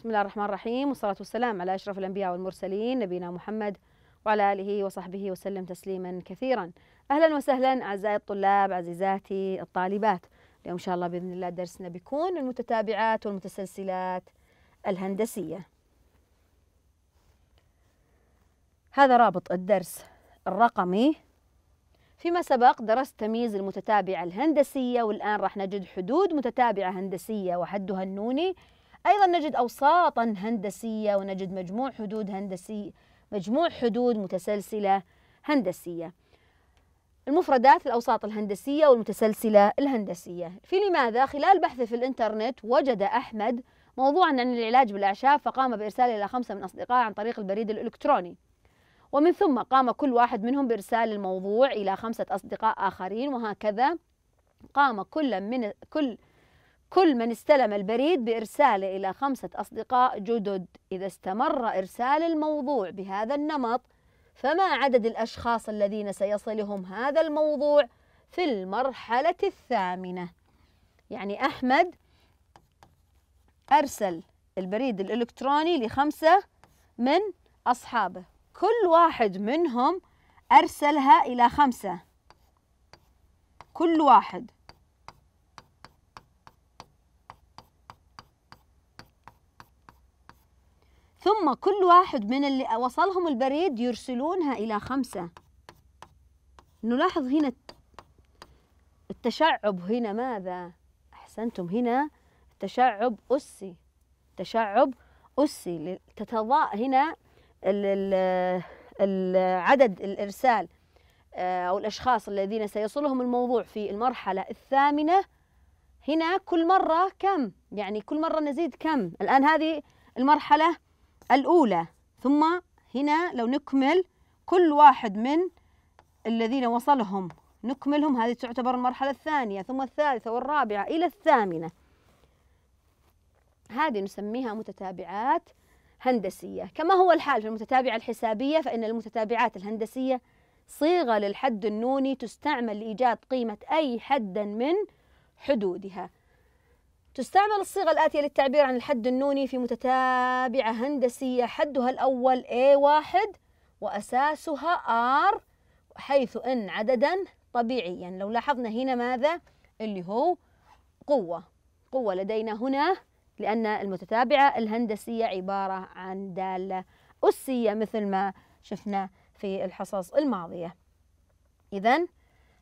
بسم الله الرحمن الرحيم والصلاة والسلام على أشرف الأنبياء والمرسلين نبينا محمد وعلى آله وصحبه وسلم تسليما كثيرا أهلا وسهلا أعزائي الطلاب عزيزاتي الطالبات اليوم إن شاء الله بإذن الله درسنا بيكون المتتابعات والمتسلسلات الهندسية هذا رابط الدرس الرقمي فيما سبق درست تمييز المتتابعة الهندسية والآن راح نجد حدود متتابعة هندسية وحدها النوني أيضا نجد أوساطا هندسية ونجد مجموع حدود هندسي مجموع حدود متسلسلة هندسية المفردات الأوساط الهندسية والمتسلسلة الهندسية في لماذا خلال بحثه في الإنترنت وجد أحمد موضوعا عن العلاج بالأعشاب فقام بإرساله إلى خمسة من أصدقائه عن طريق البريد الإلكتروني ومن ثم قام كل واحد منهم بإرسال الموضوع إلى خمسة أصدقاء آخرين وهكذا قام كل من كل كل من استلم البريد بإرساله إلى خمسة أصدقاء جدد إذا استمر إرسال الموضوع بهذا النمط فما عدد الأشخاص الذين سيصلهم هذا الموضوع في المرحلة الثامنة يعني أحمد أرسل البريد الإلكتروني لخمسة من أصحابه كل واحد منهم أرسلها إلى خمسة كل واحد ثم كل واحد من اللي وصلهم البريد يرسلونها إلى خمسة نلاحظ هنا التشعب هنا ماذا؟ أحسنتم هنا تشعب أسي تشعب أسي تتضاء هنا العدد الإرسال آه، أو الأشخاص الذين سيصلهم الموضوع في المرحلة الثامنة هنا كل مرة كم يعني كل مرة نزيد كم الآن هذه المرحلة الأولى ثم هنا لو نكمل كل واحد من الذين وصلهم نكملهم هذه تعتبر المرحلة الثانية ثم الثالثة والرابعة إلى الثامنة هذه نسميها متتابعات هندسية كما هو الحال في المتتابعة الحسابية فإن المتتابعات الهندسية صيغة للحد النوني تستعمل لإيجاد قيمة أي حد من حدودها تستعمل الصيغة الآتية للتعبير عن الحد النوني في متتابعة هندسية حدها الأول A1 وأساسها R حيث أن عددا طبيعيا يعني لو لاحظنا هنا ماذا اللي هو قوة قوة لدينا هنا لأن المتتابعة الهندسية عبارة عن دالة أسية مثل ما شفنا في الحصص الماضية إذا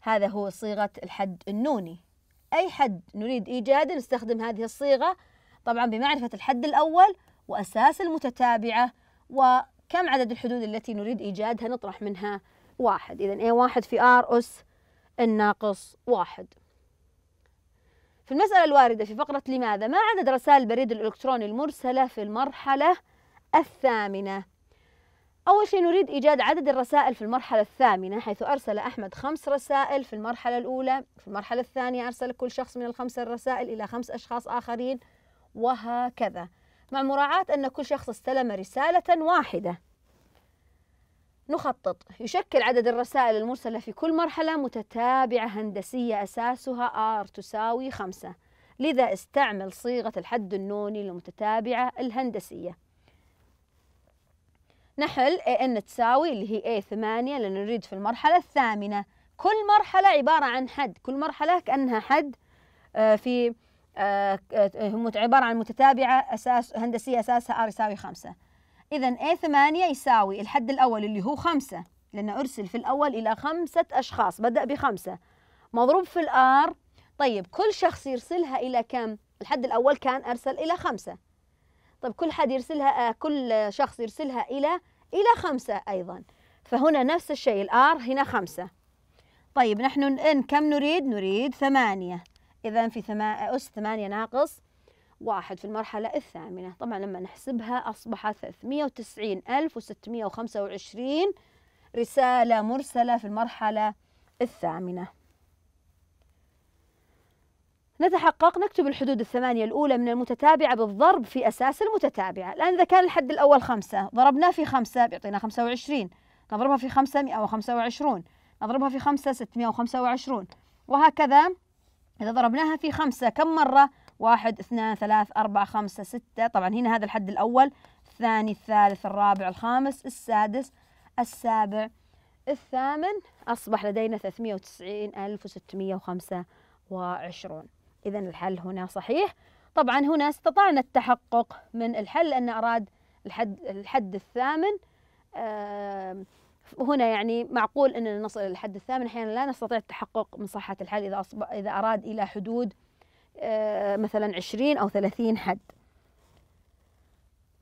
هذا هو صيغة الحد النوني أي حد نريد إيجاده نستخدم هذه الصيغة طبعا بمعرفة الحد الأول وأساس المتتابعة وكم عدد الحدود التي نريد إيجادها نطرح منها واحد إذا A1 في R أس الناقص واحد في المسألة الواردة في فقرة لماذا ما عدد رسائل البريد الإلكتروني المرسلة في المرحلة الثامنة أول شيء نريد إيجاد عدد الرسائل في المرحلة الثامنة حيث أرسل أحمد خمس رسائل في المرحلة الأولى في المرحلة الثانية أرسل كل شخص من الخمسة الرسائل إلى خمس أشخاص آخرين وهكذا مع مراعاة أن كل شخص استلم رسالة واحدة نخطط يشكل عدد الرسائل المرسلة في كل مرحلة متتابعة هندسية أساسها R تساوي خمسة لذا استعمل صيغة الحد النوني المتتابعة الهندسية نحل AN تساوي اللي هي A ثمانية لأن نريد في المرحلة الثامنة كل مرحلة عبارة عن حد كل مرحلة كأنها حد آه، في آه، آه، عبارة عن متتابعة أساس هندسية أساسها R يساوي خمسة إذا A ثمانية يساوي الحد الأول اللي هو خمسة لأن أرسل في الأول إلى خمسة أشخاص بدأ بخمسة مضروب في الآر طيب كل شخص يرسلها إلى كم؟ الحد الأول كان أرسل إلى خمسة طيب كل حد يرسلها آه، كل شخص يرسلها إلى إلى خمسة أيضا فهنا نفس الشيء الآر هنا خمسة طيب نحن إن كم نريد؟ نريد ثمانية إذا في ثما... أس ثمانية ناقص واحد في المرحلة الثامنة طبعا لما نحسبها وخمسة 390625 رسالة مرسلة في المرحلة الثامنة نتحقق نكتب الحدود الثمانية الأولى من المتتابعة بالضرب في أساس المتتابعة الآن إذا كان الحد الأول خمسة ضربناه في خمسة بيعطينا خمسة وعشرين نضربها في خمسة مئة وخمسة وعشرون نضربها في خمسة ستمائة وخمسة وعشرون وهكذا إذا ضربناها في خمسة كم مرة واحد اثنان ثلاث أربعة خمسة ستة طبعا هنا هذا الحد الأول الثاني الثالث الرابع الخامس السادس السابع الثامن أصبح لدينا وتسعين ألف وستمية وخمسة وعشرون إذا الحل هنا صحيح طبعا هنا استطعنا التحقق من الحل لأن أراد الحد, الحد الثامن آه هنا يعني معقول أننا نصل إلى الحد الثامن أحيانا لا نستطيع التحقق من صحة الحل إذا, أصبح إذا أراد إلى حدود آه مثلا عشرين أو ثلاثين حد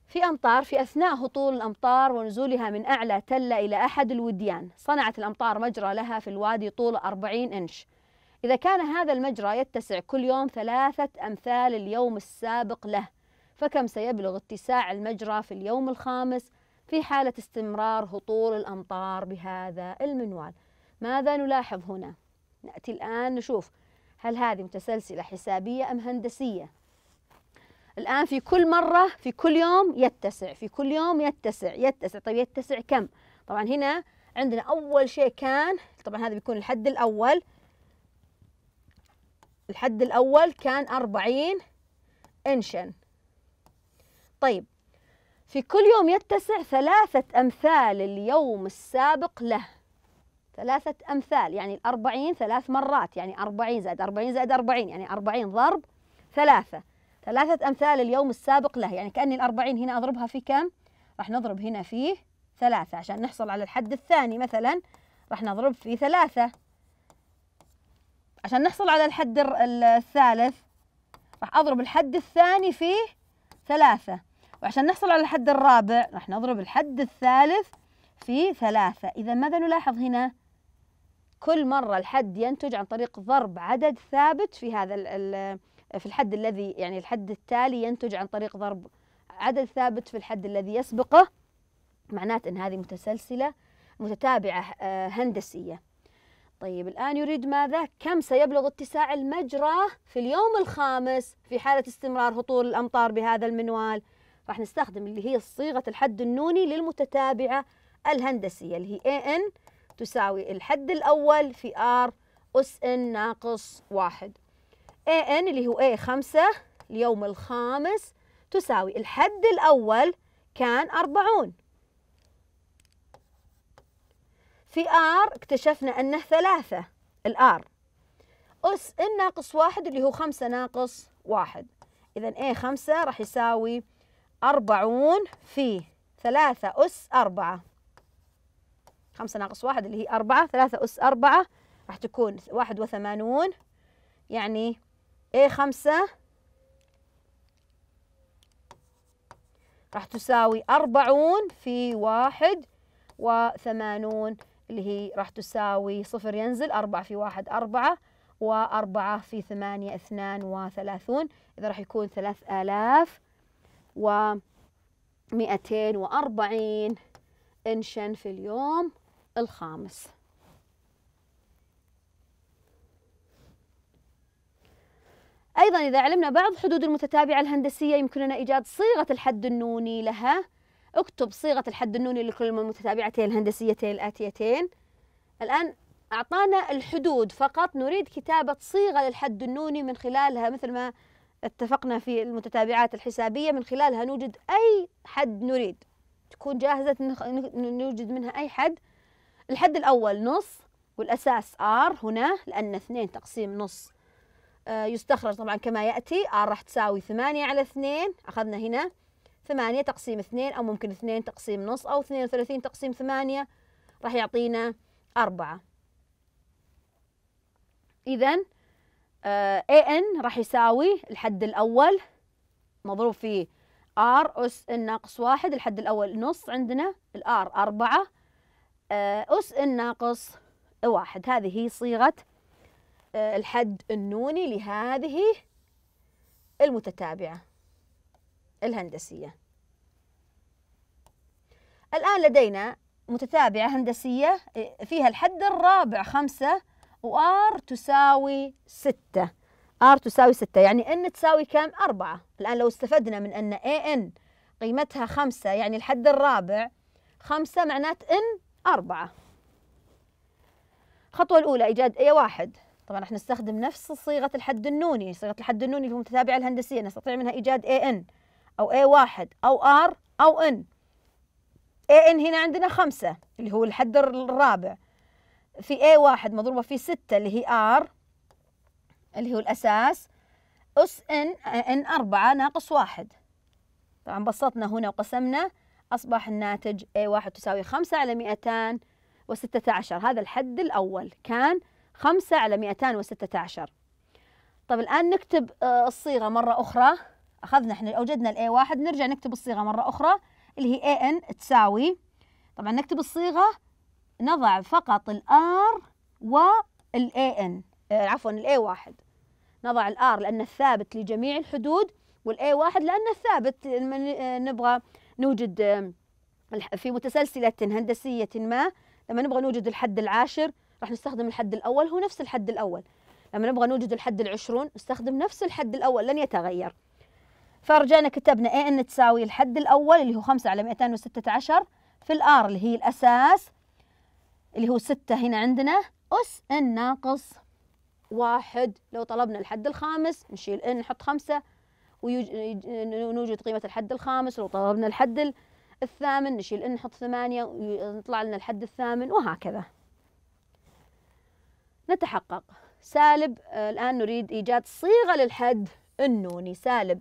في أمطار في أثناء هطول الأمطار ونزولها من أعلى تلة إلى أحد الوديان صنعت الأمطار مجرى لها في الوادي طول 40 إنش إذا كان هذا المجرى يتسع كل يوم ثلاثة أمثال اليوم السابق له فكم سيبلغ اتساع المجرى في اليوم الخامس في حالة استمرار هطول الأمطار بهذا المنوال ماذا نلاحظ هنا؟ نأتي الآن نشوف هل هذه متسلسلة حسابية أم هندسية؟ الآن في كل مرة في كل يوم يتسع في كل يوم يتسع يتسع طيب يتسع كم؟ طبعا هنا عندنا أول شيء كان طبعا هذا بيكون الحد الأول الحد الأول كان أربعين إنشن طيب في كل يوم يتسع ثلاثة أمثال اليوم السابق له ثلاثة أمثال يعني الأربعين ثلاث مرات يعني أربعين زائد أربعين زائد أربعين يعني أربعين ضرب ثلاثة ثلاثة أمثال اليوم السابق له يعني كأني الأربعين هنا أضربها في كم؟ راح نضرب هنا في ثلاثة عشان نحصل على الحد الثاني مثلا راح نضرب في ثلاثة عشان نحصل على الحد الثالث راح أضرب الحد الثاني فيه ثلاثة وعشان نحصل على الحد الرابع راح نضرب الحد الثالث في ثلاثة إذا ماذا نلاحظ هنا؟ كل مرة الحد ينتج عن طريق ضرب عدد ثابت في هذا الـ الـ في الحد الذي يعني الحد التالي ينتج عن طريق ضرب عدد ثابت في الحد الذي يسبقه معناته أن هذه متسلسلة متتابعة آه، هندسية طيب الآن يريد ماذا؟ كم سيبلغ اتساع المجرى في اليوم الخامس في حالة استمرار هطول الأمطار بهذا المنوال؟ راح نستخدم اللي هي صيغة الحد النوني للمتتابعة الهندسية اللي هي AN تساوي الحد الأول في R أس N ناقص واحد AN اللي هو A خمسة اليوم الخامس تساوي الحد الأول كان أربعون في ار اكتشفنا انه ثلاثة الار اس ان ناقص واحد اللي هو خمسة ناقص واحد اذا اي خمسة راح يساوي أربعون في ثلاثة أس أربعة خمسة ناقص واحد اللي هي أربعة ثلاثة أس أربعة راح تكون واحد وثمانون يعني A خمسة راح تساوي أربعون في واحد وثمانون اللي هي راح تساوي صفر ينزل أربعة في واحد أربعة وأربعة في ثمانية اثنان وثلاثون إذا راح يكون ثلاث آلاف ومئتين وأربعين إنشن في اليوم الخامس أيضا إذا علمنا بعض حدود المتتابعة الهندسية يمكننا إيجاد صيغة الحد النوني لها اكتب صيغة الحد النوني لكل المتتابعتين الهندسيتين الآتيتين الآن أعطانا الحدود فقط نريد كتابة صيغة للحد النوني من خلالها مثل ما اتفقنا في المتتابعات الحسابية من خلالها نوجد أي حد نريد تكون جاهزة نوجد منها أي حد الحد الأول نص والأساس R هنا لأن اثنين تقسيم نص آه، يستخرج طبعا كما يأتي R راح تساوي ثمانية على اثنين أخذنا هنا ثمانية تقسيم اثنين أو ممكن اثنين تقسيم نص أو اثنين وثلاثين تقسيم ثمانية راح يعطينا أربعة إذا آه AN راح يساوي الحد الأول مضروب في R أس N ناقص واحد الحد الأول نص عندنا R أربعة آه أس N ناقص واحد هذه هي صيغة آه الحد النوني لهذه المتتابعة الهندسية الآن لدينا متتابعة هندسية إيه، فيها الحد الرابع خمسة وآر تساوي ستة آر تساوي ستة يعني إن تساوي كم؟ أربعة الآن لو استفدنا من أن اي إن قيمتها خمسة يعني الحد الرابع خمسة معنات إن أربعة الخطوة الأولى إيجاد اي واحد طبعا راح نستخدم نفس صيغة الحد النوني صيغة الحد النوني في المتتابعة الهندسية نستطيع منها إيجاد اي إن أو a واحد أو r أو n AN هنا عندنا خمسة اللي هو الحد الرابع في a واحد مضروبة في ستة اللي هي r اللي هو الأساس أس n n أربعة ناقص واحد طبعا بسطنا هنا وقسمنا أصبح الناتج a واحد تساوي خمسة على مئتان وستة عشر هذا الحد الأول كان خمسة على مئتان وستة عشر طب الآن نكتب آه، الصيغة مرة أخرى اخذنا احنا اوجدنا الاي واحد نرجع نكتب الصيغه مره اخرى اللي هي اي ان تساوي طبعا نكتب الصيغه نضع فقط الار والاي ان آه، عفوا الاي واحد نضع الار لانه الثابت لجميع الحدود والاي واحد لانه الثابت آه، نبغى نوجد آه، في متسلسله هندسيه ما لما نبغى نوجد الحد العاشر راح نستخدم الحد الاول هو نفس الحد الاول لما نبغى نوجد الحد العشرون نستخدم نفس الحد الأول لن يتغير فرجعنا كتبنا اي ان تساوي الحد الاول اللي هو 5 على 216 في الار اللي هي الاساس اللي هو 6 هنا عندنا اس ان ناقص واحد لو طلبنا الحد الخامس نشيل ان نحط خمسة ونوجد قيمة الحد الخامس لو طلبنا الحد الثامن نشيل ان نحط ثمانية ويطلع لنا الحد الثامن وهكذا نتحقق سالب آه، الآن نريد إيجاد صيغة للحد النوني سالب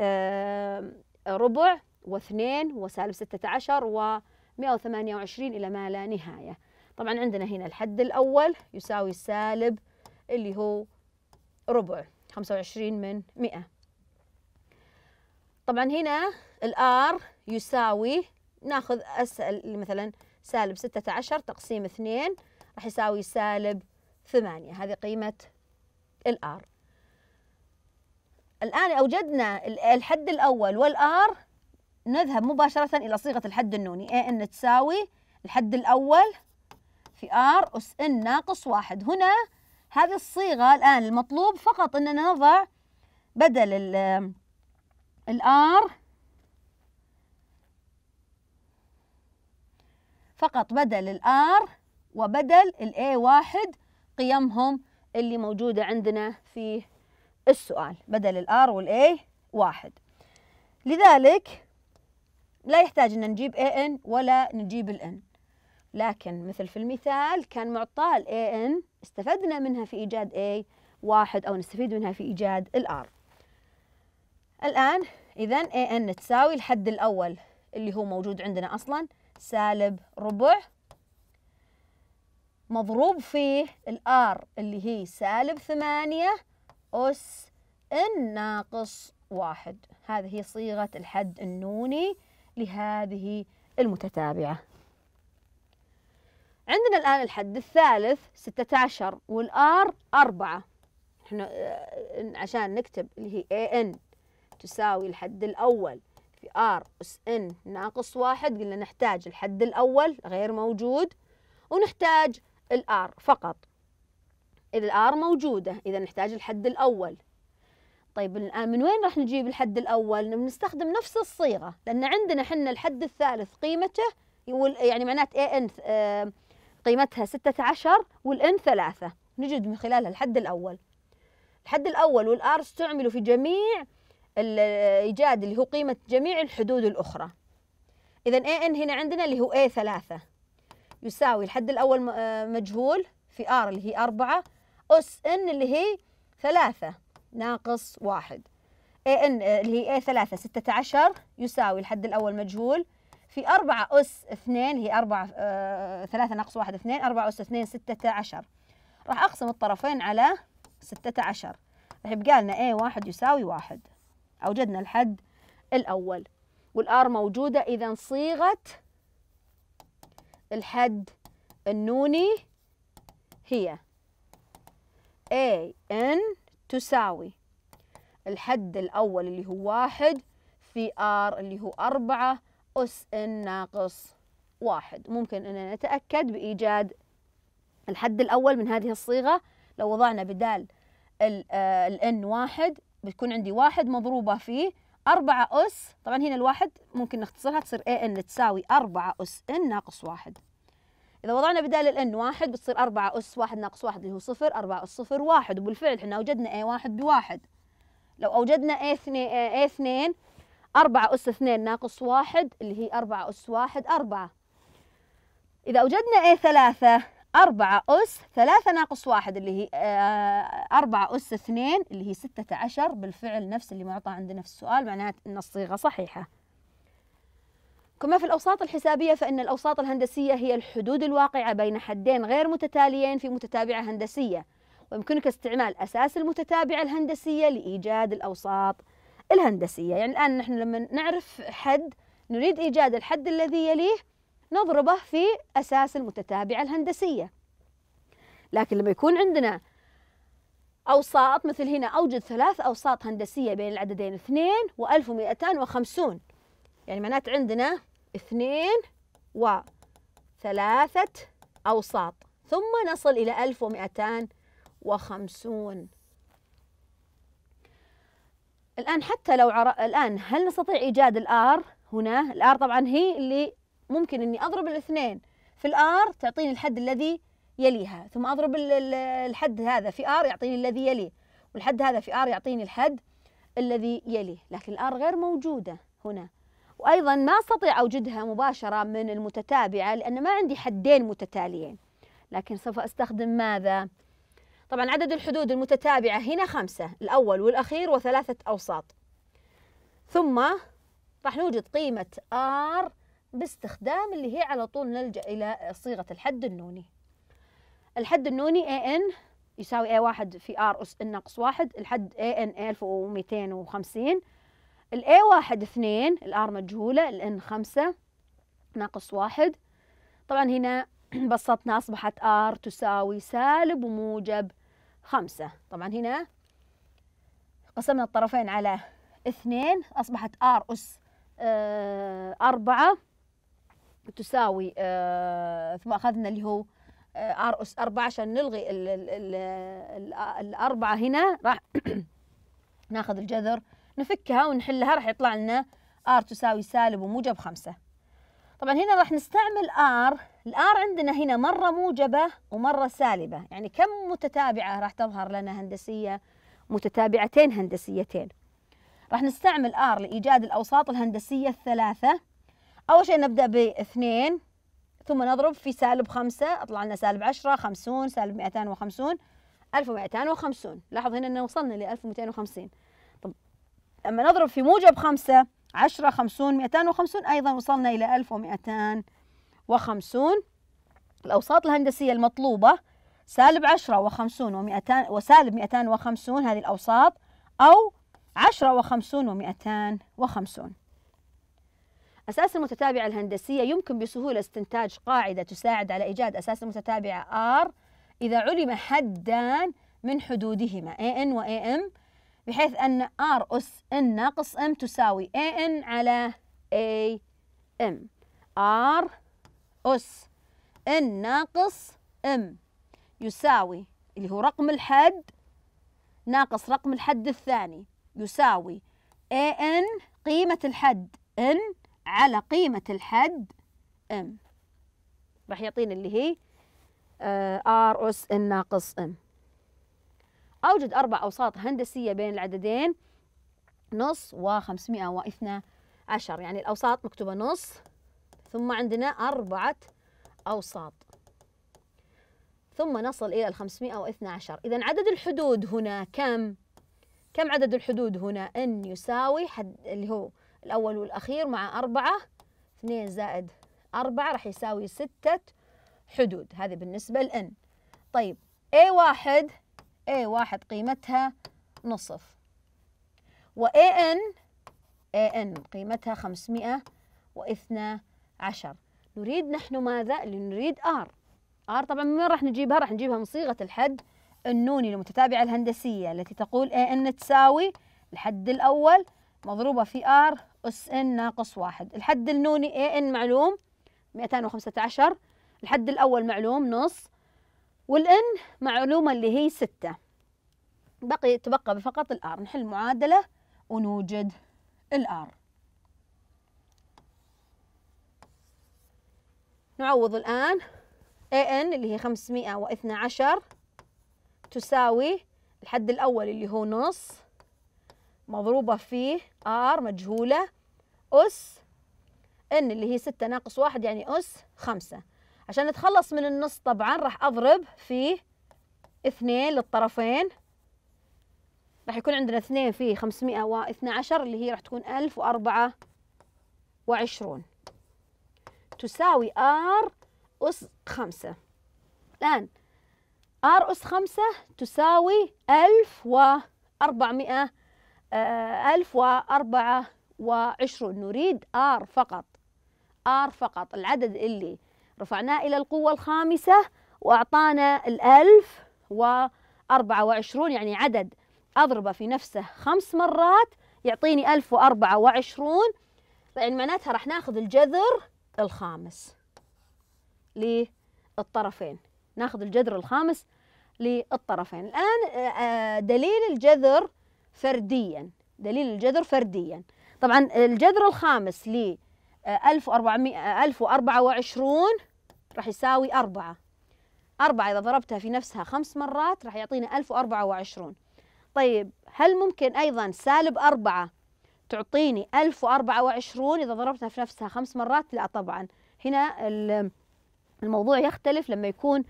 آه، ربع واثنين وسالب ستة عشر ومئة وثمانية وعشرين إلى ما لا نهاية طبعا عندنا هنا الحد الأول يساوي السالب اللي هو ربع خمسة وعشرين من مئة طبعا هنا الآر يساوي ناخذ أسأل مثلا سالب ستة عشر تقسيم اثنين راح يساوي سالب ثمانية هذه قيمة الآر الآن أوجدنا الحد الأول والآر نذهب مباشرة إلى صيغة الحد النوني اي ان تساوي الحد الأول في ار أس ان ناقص واحد هنا هذه الصيغة الآن المطلوب فقط أننا نضع بدل الآر فقط بدل الآر وبدل الاي واحد قيمهم اللي موجودة عندنا في السؤال بدل الار والاي واحد لذلك لا يحتاج ان نجيب اي ان ولا نجيب الان لكن مثل في المثال كان معطى الاي ان استفدنا منها في ايجاد اي واحد او نستفيد منها في ايجاد الار الان اذا اي ان تساوي الحد الاول اللي هو موجود عندنا اصلا سالب ربع مضروب فيه الار اللي هي سالب ثمانية أس إن ناقص واحد هذه صيغة الحد النوني لهذه المتتابعة عندنا الآن الحد الثالث ستة عشر والآر أربعة احنا آه، عشان نكتب اللي هي إن تساوي الحد الأول في آر أس إن ناقص واحد قلنا نحتاج الحد الأول غير موجود ونحتاج الآر فقط إذا الآر موجودة إذا نحتاج الحد الأول طيب الآن من وين راح نجيب الحد الأول؟ بنستخدم نفس الصيغة لأن عندنا حنا الحد الثالث قيمته يعني معناته اي ان آه، قيمتها 16 والان ثلاثة نجد من خلالها الحد الأول الحد الأول والآر استعملوا في جميع الإيجاد اللي هو قيمة جميع الحدود الأخرى إذا اي ان هنا عندنا اللي هو اي ثلاثة يساوي الحد الأول آه، مجهول في ار اللي هي أربعة أس إن اللي هي ثلاثة ناقص واحد اي ان اللي هي اي 3 16 يساوي الحد الاول مجهول في 4 اس 2 هي 4 آه 3 ناقص 1 2 4 اس 2 16 راح اقسم الطرفين على 16 راح يبقى لنا اي 1 يساوي 1 اوجدنا الحد الاول والار موجوده اذا صيغه الحد النوني هي A N تساوي الحد الأول اللي هو واحد في R اللي هو أربعة أس N ناقص واحد ممكن أننا نتأكد بإيجاد الحد الأول من هذه الصيغة لو وضعنا بدال ال آه، N واحد بتكون عندي واحد مضروبة في أربعة أس طبعا هنا الواحد ممكن نختصرها تصير A N تساوي أربعة أس N ناقص واحد إذا وضعنا بدال الإن واحد بتصير أربعة أس واحد ناقص واحد اللي هو صفر أربعة أس صفر واحد وبالفعل إحنا أوجدنا A واحد بواحد لو أوجدنا A اثنين أربعة أس اثنين ناقص واحد اللي هي أربعة أس واحد أربعة إذا أوجدنا A ثلاثة أربعة أس ثلاثة ناقص واحد اللي هي آه، أربعة أس اثنين اللي هي ستة عشر بالفعل نفس اللي معطى عندنا في السؤال معناها أن الصيغة صحيحة كما في الأوساط الحسابية فإن الأوساط الهندسية هي الحدود الواقعة بين حدين غير متتاليين في متتابعة هندسية ويمكنك استعمال أساس المتتابعة الهندسية لإيجاد الأوساط الهندسية يعني الآن نحن لما نعرف حد نريد إيجاد الحد الذي يليه نضربه في أساس المتتابعة الهندسية لكن لما يكون عندنا أوساط مثل هنا أوجد ثلاث أوساط هندسية بين العددين 2 و 1250 يعني معناته عندنا اثنين وثلاثة أوساط ثم نصل إلى ألف ومئتان وخمسون الآن حتى لو عر... الآن هل نستطيع إيجاد الآر هنا الآر طبعا هي اللي ممكن أني أضرب الاثنين في الآر تعطيني الحد الذي يليها ثم أضرب الحد هذا في آر يعطيني الذي يليه والحد هذا في آر يعطيني الحد الذي يليه لكن الآر غير موجودة هنا وأيضا ما أستطيع أوجدها مباشرة من المتتابعة لأن ما عندي حدين متتاليين لكن سوف أستخدم ماذا؟ طبعا عدد الحدود المتتابعة هنا خمسة الأول والأخير وثلاثة أوساط ثم راح نوجد قيمة ار باستخدام اللي هي على طول نلجأ إلى صيغة الحد النوني الحد النوني AN يساوي A1 في R أس N ناقص 1 الحد AN 1250 الاي واحد اثنين الار مجهولة الان خمسة ناقص واحد طبعا هنا بسطنا أصبحت ار تساوي سالب وموجب خمسة طبعا هنا قسمنا الطرفين على اثنين أصبحت ار أس آه أربعة تساوي آه ثم أخذنا اللي هو آه، ار اس أربعة عشان نلغي الـ الـ الـ الـ الاربعه هنا راح ناخذ الجذر نفكها ونحلها راح يطلع لنا r تساوي سالب وموجب خمسة طبعا هنا راح نستعمل r الار عندنا هنا مرة موجبة ومرة سالبة يعني كم متتابعة راح تظهر لنا هندسية متتابعتين هندسيتين راح نستعمل r لإيجاد الأوساط الهندسية الثلاثة أول شيء نبدأ باثنين ثم نضرب في سالب خمسة أطلع لنا سالب عشرة خمسون سالب مئتان وخمسون ألف ومئتان وخمسون لاحظ هنا أننا وصلنا لألف ومئتان وخمسين لما نضرب في موجب خمسة عشرة خمسون مئتان وخمسون أيضا وصلنا إلى ألف ومئتان وخمسون الأوساط الهندسية المطلوبة سالب عشرة وخمسون ومئتان وسالب مئتان وخمسون هذه الأوساط أو عشرة وخمسون ومئتان وخمسون أساس المتتابعة الهندسية يمكن بسهولة استنتاج قاعدة تساعد على إيجاد أساس المتتابعة R إذا علم حدان من حدودهما AN و AM بحيث أن R أس N ناقص M تساوي AN على AM R أس N ناقص M يساوي اللي هو رقم الحد ناقص رقم الحد الثاني يساوي AN قيمة الحد N على قيمة الحد M راح يعطينا اللي هي آه، R أس N ناقص M أوجد أربع أوساط هندسية بين العددين نص و واثنا عشر يعني الأوساط مكتوبة نص ثم عندنا أربعة أوساط ثم نصل إلى الخمسمائة واثنا عشر إذا عدد الحدود هنا كم؟ كم عدد الحدود هنا؟ إن يساوي حد اللي هو الأول والأخير مع أربعة اثنين زائد أربعة راح يساوي ستة حدود هذه بالنسبة لإن طيب A واحد A1 قيمتها نصف و AN AN قيمتها 512 نريد نحن ماذا؟ نريد R R طبعا من وين راح نجيبها؟ راح نجيبها من صيغة الحد النوني المتتابعة الهندسية التي تقول AN تساوي الحد الأول مضروبة في R أس N ناقص واحد الحد النوني AN معلوم 215 الحد الأول معلوم نص والان معلومة اللي هي ستة بقي تبقى فقط الار نحل معادلة ونوجد الار نعوض الآن ان اللي هي 512 تساوي الحد الأول اللي هو نص مضروبة فيه ار مجهولة أس ان اللي هي 6 ناقص 1 يعني أس 5 عشان نتخلص من النص طبعا راح اضرب فيه اثنين للطرفين راح يكون عندنا اثنين في خمسمائة واثنى عشر اللي هي راح تكون ألف وأربعة وعشرون تساوي ار أس خمسة الآن ار أس خمسة تساوي ألف وأربعمائة آه، ألف وأربعة وعشرون نريد ار فقط ار فقط العدد اللي رفعناه إلى القوة الخامسة وأعطانا الألف وأربعة وعشرون يعني عدد أضربه في نفسه خمس مرات يعطيني ألف وأربعة وعشرون يعني معناتها راح ناخذ الجذر الخامس للطرفين ناخذ الجذر الخامس للطرفين الآن آه، آه، دليل الجذر فرديا دليل الجذر فرديا طبعا الجذر الخامس ل 1400 آه، 1024 راح يساوي أربعة أربعة إذا ضربتها في نفسها خمس مرات راح يعطينا ألف وأربعة وعشرون طيب هل ممكن أيضا سالب أربعة تعطيني ألف وأربعة وعشرون إذا ضربتها في نفسها خمس مرات لا طبعا هنا الموضوع يختلف لما يكون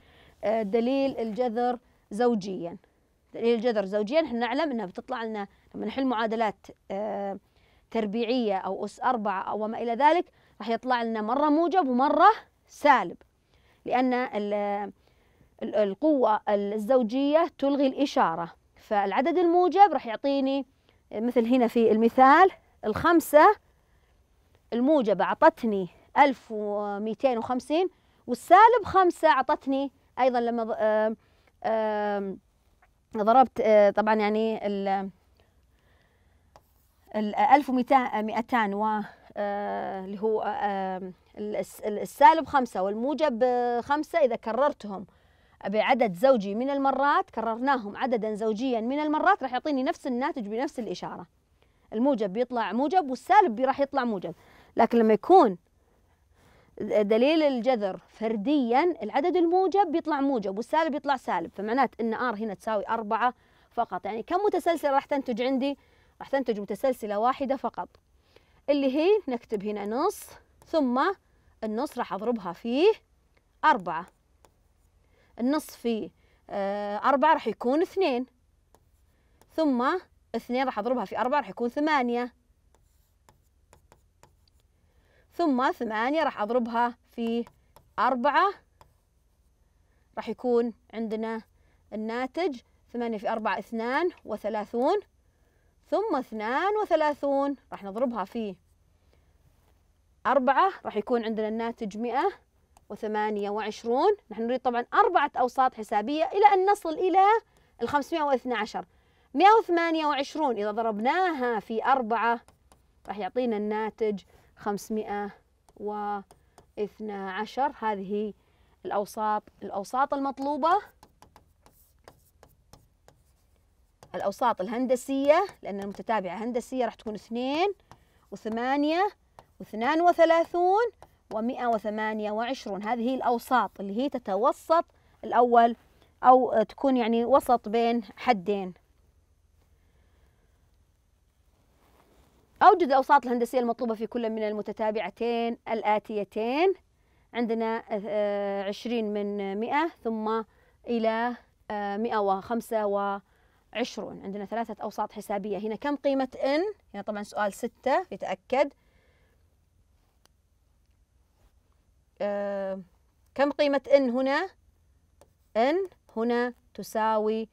آه، دليل الجذر زوجيا دليل الجذر زوجيا احنا نعلم انها بتطلع لنا لما نحل معادلات آه، تربيعيه او اس أربعة او ما الى ذلك راح يطلع لنا مره موجب ومره سالب لأن القوة الزوجية تلغي الإشارة فالعدد الموجب راح يعطيني مثل هنا في المثال الخمسة الموجبة أعطتني 1250 والسالب خمسة أعطتني أيضا لما ضربت آه، طبعا يعني ال 1200 و آه، اللي هو آه، السالب خمسة والموجب آه، خمسة إذا كررتهم بعدد زوجي من المرات كررناهم عددا زوجيا من المرات راح يعطيني نفس الناتج بنفس الإشارة الموجب بيطلع موجب والسالب راح يطلع موجب لكن لما يكون دليل الجذر فرديا العدد الموجب بيطلع موجب والسالب بيطلع سالب فمعناته ان ار هنا تساوي أربعة فقط يعني كم متسلسلة راح تنتج عندي راح تنتج متسلسلة واحدة فقط اللي هي نكتب هنا نص ثم النص راح أضربها في أربعة النص في آه، أربعة راح يكون اثنين ثم اثنين راح أضربها في أربعة راح يكون ثمانية ثم ثمانية راح أضربها في أربعة راح يكون عندنا الناتج ثمانية في أربعة اثنان وثلاثون ثم اثنان وثلاثون راح نضربها في أربعة راح يكون عندنا الناتج مئة وثمانية وعشرون نحن نريد طبعا أربعة أوساط حسابية إلى أن نصل إلى الخمسمائة واثنى عشر مئة وثمانية وعشرون إذا ضربناها في أربعة راح يعطينا الناتج خمسمائة واثنى عشر هذه الأوساط الأوساط المطلوبة الأوساط الهندسية لأن المتتابعة هندسية راح تكون اثنين وثمانية وثلاثون 32 و128 هذه هي الأوساط اللي هي تتوسط الأول أو تكون يعني وسط بين حدين أوجد الأوساط الهندسية المطلوبة في كل من المتتابعتين الآتيتين عندنا 20 آه، من 100 ثم إلى آه، وخمسة وعشرون عندنا ثلاثة أوساط حسابية هنا كم قيمة إن؟ هنا طبعا سؤال ستة يتأكد آه، كم قيمة إن هنا؟ إن هنا تساوي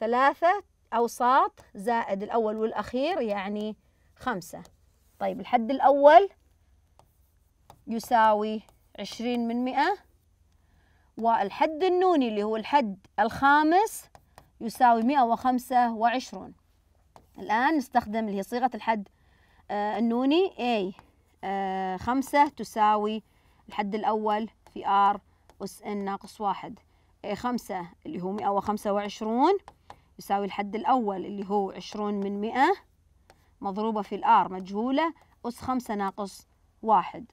ثلاثة أوساط زائد الأول والأخير يعني خمسة طيب الحد الأول يساوي عشرين من مئة والحد النوني اللي هو الحد الخامس يساوي مئة وخمسة وعشرون الآن نستخدم اللي هي صيغة الحد آه، النوني A آه، خمسة تساوي الحد الأول في R أس N ناقص واحد خمسة اللي هو مئة وخمسة وعشرون يساوي الحد الأول اللي هو عشرون من مئة مضروبة في R مجهولة أس خمسة ناقص واحد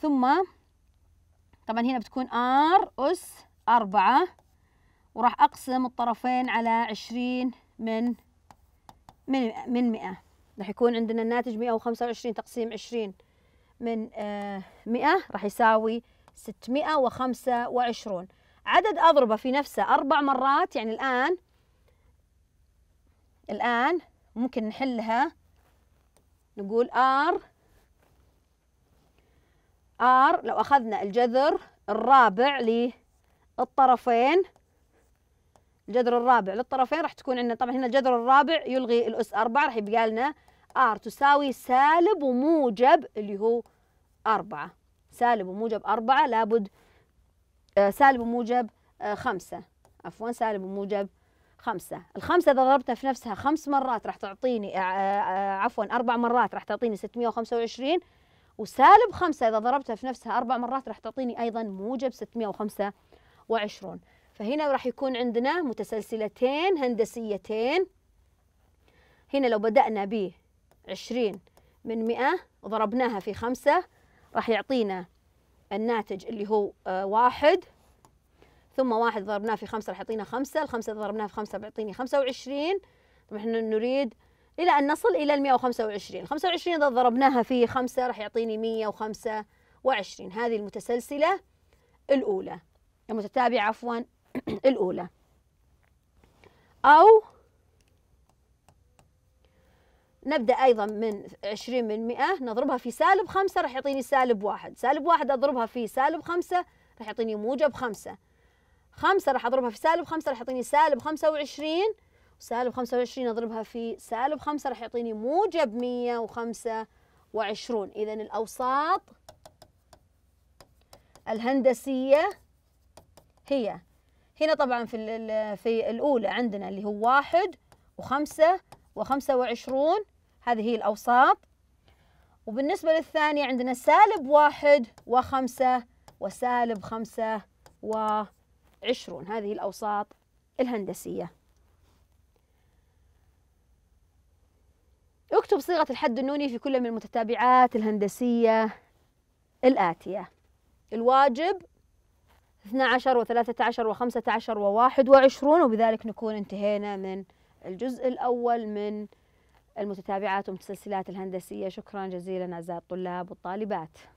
ثم طبعا هنا بتكون آر أس أربعة وراح أقسم الطرفين على عشرين من من من 100 رح يكون عندنا الناتج 125 تقسيم 20 من 100 آه، رح يساوي 625 عدد أضربة في نفسه أربع مرات يعني الآن الآن ممكن نحلها نقول R R لو أخذنا الجذر الرابع للطرفين الجذر الرابع للطرفين راح تكون عندنا طبعا هنا الجذر الرابع يلغي الأس 4 راح يبقى لنا ار تساوي سالب وموجب اللي هو 4 سالب وموجب 4 لابد آه، سالب وموجب 5 آه، عفوا سالب وموجب 5 الخمسة إذا ضربتها في نفسها خمس مرات راح تعطيني آه، عفوا أربع مرات راح تعطيني 625 وسالب 5 إذا ضربتها في نفسها أربع مرات راح تعطيني أيضا موجب 625 فهنا راح يكون عندنا متسلسلتين هندسيتين هنا لو بدأنا ب 20 من 100 وضربناها في خمسة راح يعطينا الناتج اللي هو آه، واحد ثم واحد ضربناه في خمسة راح يعطينا خمسة الخمسة ضربناها في خمسة بيعطيني خمسة وعشرين طبعا احنا نريد إلى أن نصل إلى المئة وخمسة وعشرين خمسة وعشرين إذا ضربناها في خمسة راح يعطيني مئة وخمسة وعشرين هذه المتسلسلة الأولى المتتابعة عفوا الأولى أو نبدأ أيضا من عشرين من مئة نضربها في سالب خمسة رح يعطيني سالب واحد سالب واحد أضربها في سالب خمسة رح يعطيني موجب خمسة خمسة رح أضربها في سالب خمسة رح يعطيني سالب خمسة وعشرين سالب خمسة وعشرين أضربها في سالب خمسة رح يعطيني موجب مية وخمسة وعشرون إذا الأوساط الهندسية هي هنا طبعا في في الاولى عندنا اللي هو واحد وخمسة وخمسة وعشرون هذه هي الاوساط وبالنسبة للثانية عندنا سالب واحد وخمسة وسالب خمسة وعشرون هذه الأوساط الهندسية اكتب صيغة الحد النوني في كل من المتتابعات الهندسية الآتية الواجب 12 و13 و15 و21 وبذلك نكون انتهينا من الجزء الأول من المتتابعات ومتسلسلات الهندسية شكرا جزيلا أعزائي الطلاب والطالبات